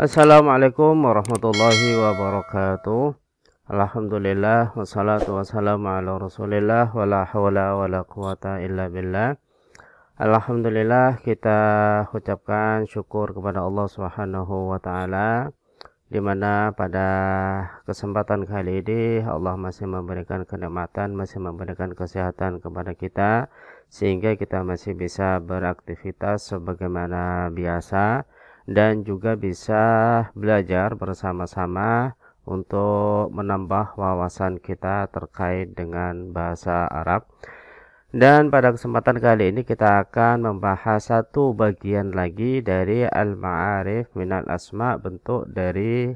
Assalamualaikum warahmatullahi wabarakatuh Alhamdulillah wassalatu wassalamu ala rasulillah wala hawla wala quwata illa billah Alhamdulillah kita ucapkan syukur kepada Allah subhanahu wa ta'ala dimana pada kesempatan kali ini Allah masih memberikan kenikmatan masih memberikan kesehatan kepada kita sehingga kita masih bisa beraktivitas sebagaimana biasa dan juga bisa belajar bersama-sama untuk menambah wawasan kita terkait dengan bahasa Arab. Dan pada kesempatan kali ini kita akan membahas satu bagian lagi dari Al-Ma'arif Minal Asma bentuk dari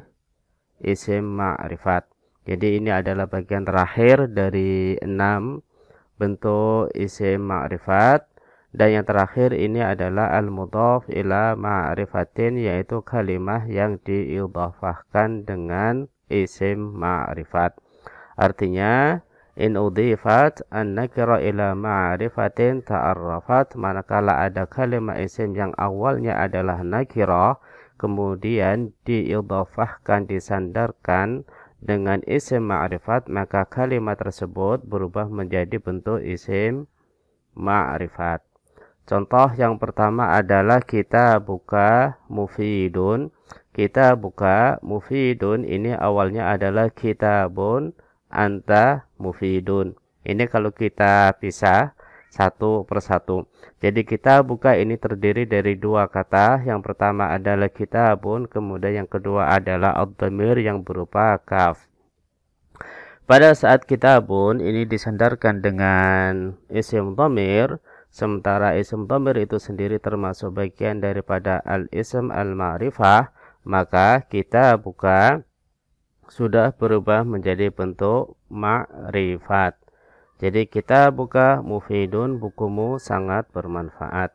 isim ma'rifat. Jadi ini adalah bagian terakhir dari enam bentuk isim ma'rifat dan yang terakhir ini adalah al-mudhaf ila ma'rifatin yaitu kalimah yang diidhafahkan dengan isim ma'rifat artinya in udhifat an-nakira ila ma'rifatin ta'arrafat manakala ada kalimah isim yang awalnya adalah nakira kemudian diidhafahkan disandarkan dengan isim ma'rifat maka kalimat tersebut berubah menjadi bentuk isim ma'rifat Contoh yang pertama adalah kita buka mufidun. Kita buka mufidun ini awalnya adalah kita kitabun anta mufidun. Ini kalau kita pisah satu persatu. Jadi kita buka ini terdiri dari dua kata. Yang pertama adalah kita kitabun, kemudian yang kedua adalah ad damir yang berupa kaf. Pada saat kita kitabun ini disandarkan dengan isim dhamir, Sementara isim domir itu sendiri termasuk bagian daripada al isim al-ma'rifah, maka kita buka sudah berubah menjadi bentuk ma'rifat. Jadi kita buka mufidun bukumu sangat bermanfaat.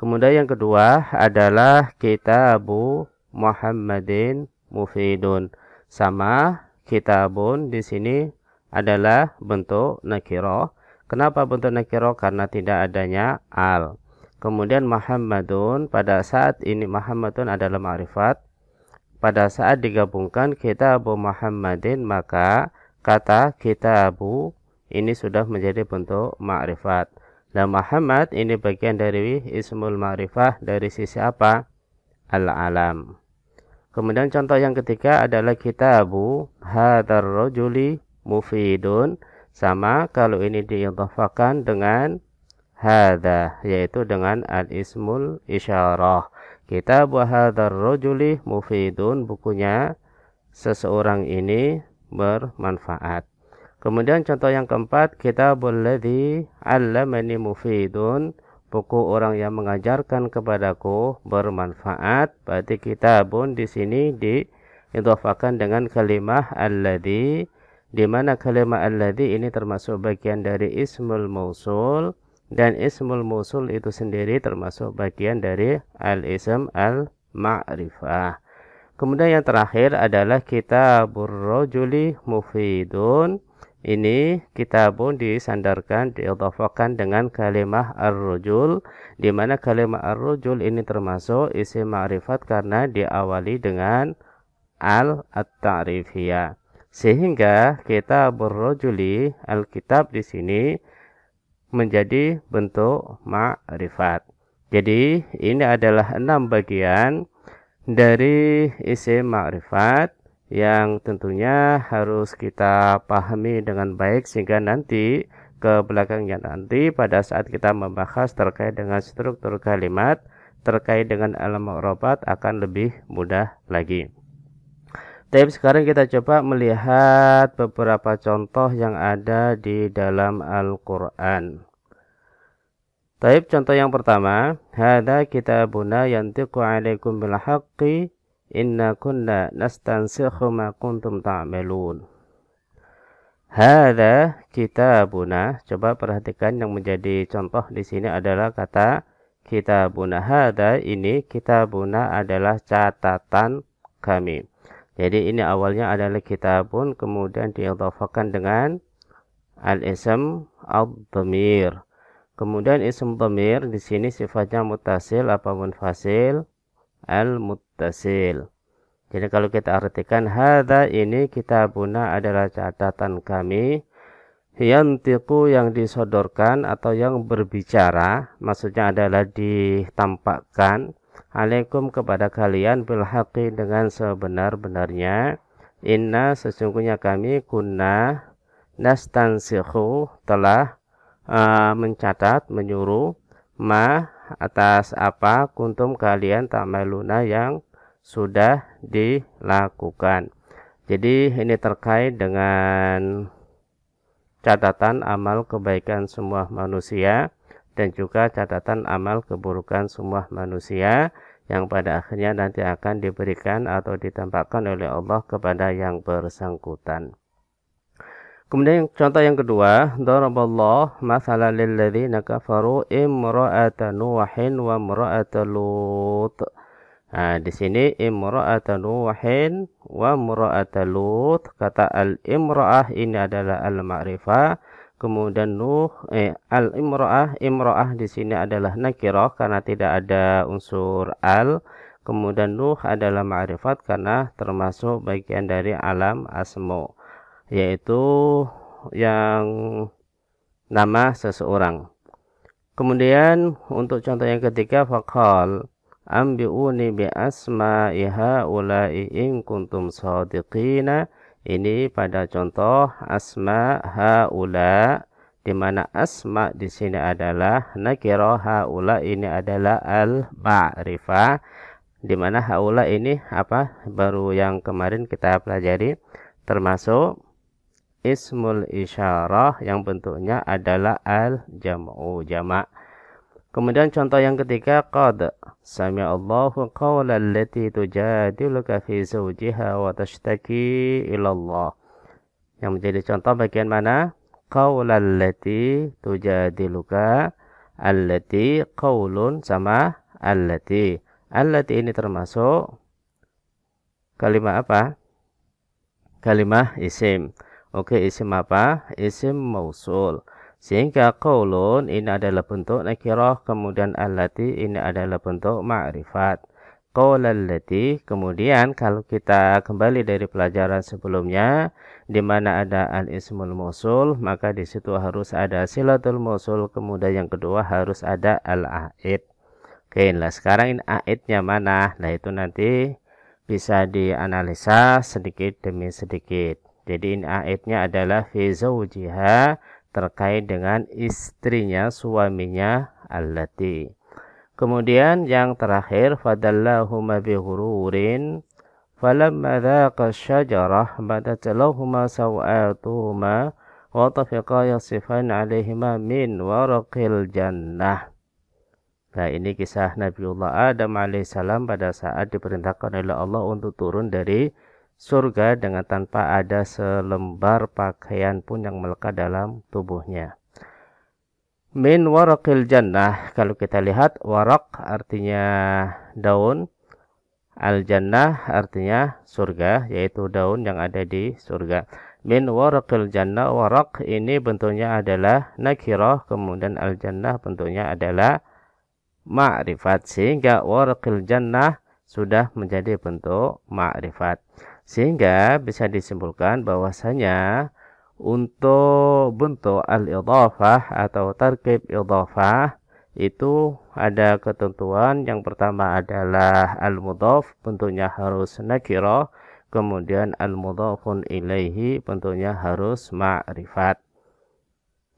Kemudian yang kedua adalah kita abu Muhammadin mufidun. Sama kitabun di sini adalah bentuk nakiroh Kenapa bentuk nakiro? Karena tidak adanya al. Kemudian Muhammadun pada saat ini Muhammadun adalah ma'rifat. Pada saat digabungkan kita Abu Muhammadin maka kata kita Abu ini sudah menjadi bentuk ma'rifat. Dan nah, Muhammad ini bagian dari ismul ma'rifah dari sisi apa? Al-alam. Kemudian contoh yang ketiga adalah kita hadar rojuli mufidun sama kalau ini diidhafakan dengan hadha yaitu dengan al ismul isyarah kitab hadzal rajuli mufidun bukunya seseorang ini bermanfaat kemudian contoh yang keempat kita kitabul ladzi 'allamani mufidun buku orang yang mengajarkan kepadaku bermanfaat berarti pun di sini diidhafakan dengan kalimah alladzi di mana kalimat alladhi ini termasuk bagian dari ismul mausul dan ismul mausul itu sendiri termasuk bagian dari al-ism al-ma'rifah. Kemudian yang terakhir adalah kitabur rajuli mufidun. Ini pun disandarkan, diidhafakan dengan kalimah ar-rujul di mana kalimah ar-rujul ini termasuk isim ma'rifat karena diawali dengan al-at-ta'rifiyah. Sehingga kita berrojuli Alkitab di sini menjadi bentuk ma'rifat. Jadi ini adalah enam bagian dari isi ma'rifat yang tentunya harus kita pahami dengan baik sehingga nanti ke belakangnya nanti pada saat kita membahas terkait dengan struktur kalimat terkait dengan alam robat akan lebih mudah lagi. Tapi sekarang kita coba melihat beberapa contoh yang ada di dalam Al-Quran. Taib contoh yang pertama, hada kitabuna yantiqu alaikum bil haqqi inna kunna nastansikhu ma kuntum ta'malun. Hada buna. coba perhatikan yang menjadi contoh di sini adalah kata kita buna Hada ini kita buna adalah catatan kami jadi ini awalnya adalah kitabun kemudian diidhafakan dengan al-ism al-dhamir kemudian ism dhamir di sini sifatnya mutasil apa munfasil al-muttasil jadi kalau kita artikan hadza ini kitabuna adalah catatan kami yantiku yang disodorkan atau yang berbicara maksudnya adalah ditampakkan alaikum kepada kalian bilhaqi dengan sebenar-benarnya inna sesungguhnya kami kunna nastansikhu telah uh, mencatat menyuruh ma atas apa kuntum kalian tamaluna yang sudah dilakukan jadi ini terkait dengan catatan amal kebaikan semua manusia dan juga catatan amal keburukan semua manusia yang pada akhirnya nanti akan diberikan atau ditampakkan oleh Allah kepada yang bersangkutan. Kemudian contoh yang kedua, daraballah masalan lilladzina kafaru imra'ata nuhin wa imra'ata lut. Nah, di sini imra'ata nuhin wa imra'ata lut kata al imra'ah ini adalah al ma'rifah kemudian Nuh eh al imroah imroah di sini adalah nakiroh karena tidak ada unsur al kemudian Nuh adalah ma'rifat karena termasuk bagian dari alam asmo yaitu yang nama seseorang kemudian untuk contoh yang ketiga fakal ambiuni bi asma'iha ulai in kuntum sadiqina ini pada contoh asma haula di mana asma di sini adalah nakiro haula ini adalah al ma'rifah di mana haula ini apa baru yang kemarin kita pelajari termasuk ismul isyarah yang bentuknya adalah al jam'u jamak Kemudian contoh yang ketiga qad sami Allahu qawla allati tujadiluka fi zawjiha wa tashtaki ila Allah. Yang menjadi contoh bagian mana? Qawla allati tujadiluka allati qaulun sama allati. Allati ini termasuk kalimat apa? Kalimat isim. Oke, isim apa? Isim mausul. Sehingga kolon ini adalah bentuk nakirah, kemudian alati ini adalah bentuk ma'rifat. Qaul kemudian kalau kita kembali dari pelajaran sebelumnya di mana ada al ismul musul maka di situ harus ada silatul musul kemudian yang kedua harus ada al aid. Oke, lah sekarang ini aidnya mana? Nah, itu nanti bisa dianalisa sedikit demi sedikit. Jadi ini aidnya adalah fi zaujiha terkait dengan istrinya suaminya allati kemudian yang terakhir fadallahuma bighururin falamma dhaqa syajarah badat lahuma sawatuhuma wa tafiqa yasifan alaihima min waraqil jannah Nah ini kisah Nabiullah Adam alaihissalam pada saat diperintahkan oleh Allah untuk turun dari surga dengan tanpa ada selembar pakaian pun yang melekat dalam tubuhnya. Min warakil jannah, kalau kita lihat warak artinya daun, al jannah artinya surga, yaitu daun yang ada di surga. Min warakil jannah, warak ini bentuknya adalah nakirah, kemudian al jannah bentuknya adalah ma'rifat, sehingga warakil jannah sudah menjadi bentuk ma'rifat. Sehingga bisa disimpulkan bahwasanya untuk bentuk al-idhafah atau tarkib idhafah itu ada ketentuan yang pertama adalah al-mudhaf bentuknya harus nakiro kemudian al-mudhafun ilaihi bentuknya harus ma'rifat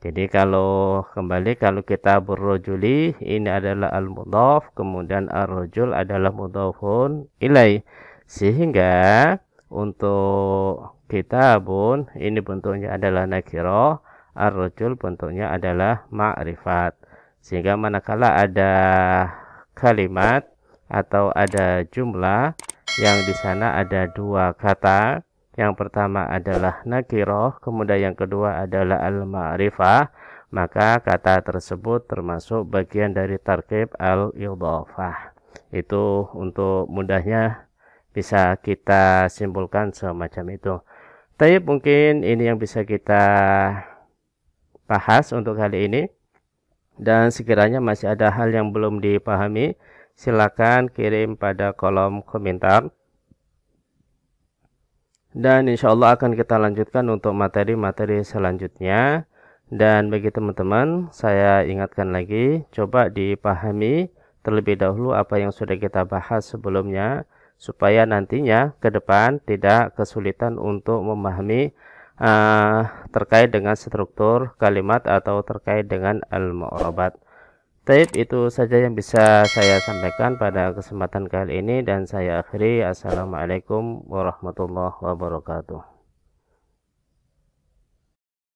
jadi kalau kembali kalau kita berrojuli ini adalah al-mudhaf kemudian ar-rojul adalah mudhafun ilaih sehingga untuk kita kitabun ini bentuknya adalah nakiro arrojul bentuknya adalah ma'rifat sehingga manakala ada kalimat atau ada jumlah yang di sana ada dua kata yang pertama adalah nakiro kemudian yang kedua adalah al-ma'rifah maka kata tersebut termasuk bagian dari tarkib al-idhofah itu untuk mudahnya bisa kita simpulkan semacam itu tapi mungkin ini yang bisa kita bahas untuk kali ini dan sekiranya masih ada hal yang belum dipahami silakan kirim pada kolom komentar dan insya Allah akan kita lanjutkan untuk materi-materi selanjutnya dan bagi teman-teman saya ingatkan lagi coba dipahami terlebih dahulu apa yang sudah kita bahas sebelumnya supaya nantinya ke depan tidak kesulitan untuk memahami uh, terkait dengan struktur kalimat atau terkait dengan al-mu'rabat. Taib itu saja yang bisa saya sampaikan pada kesempatan kali ini dan saya akhiri assalamualaikum warahmatullahi wabarakatuh.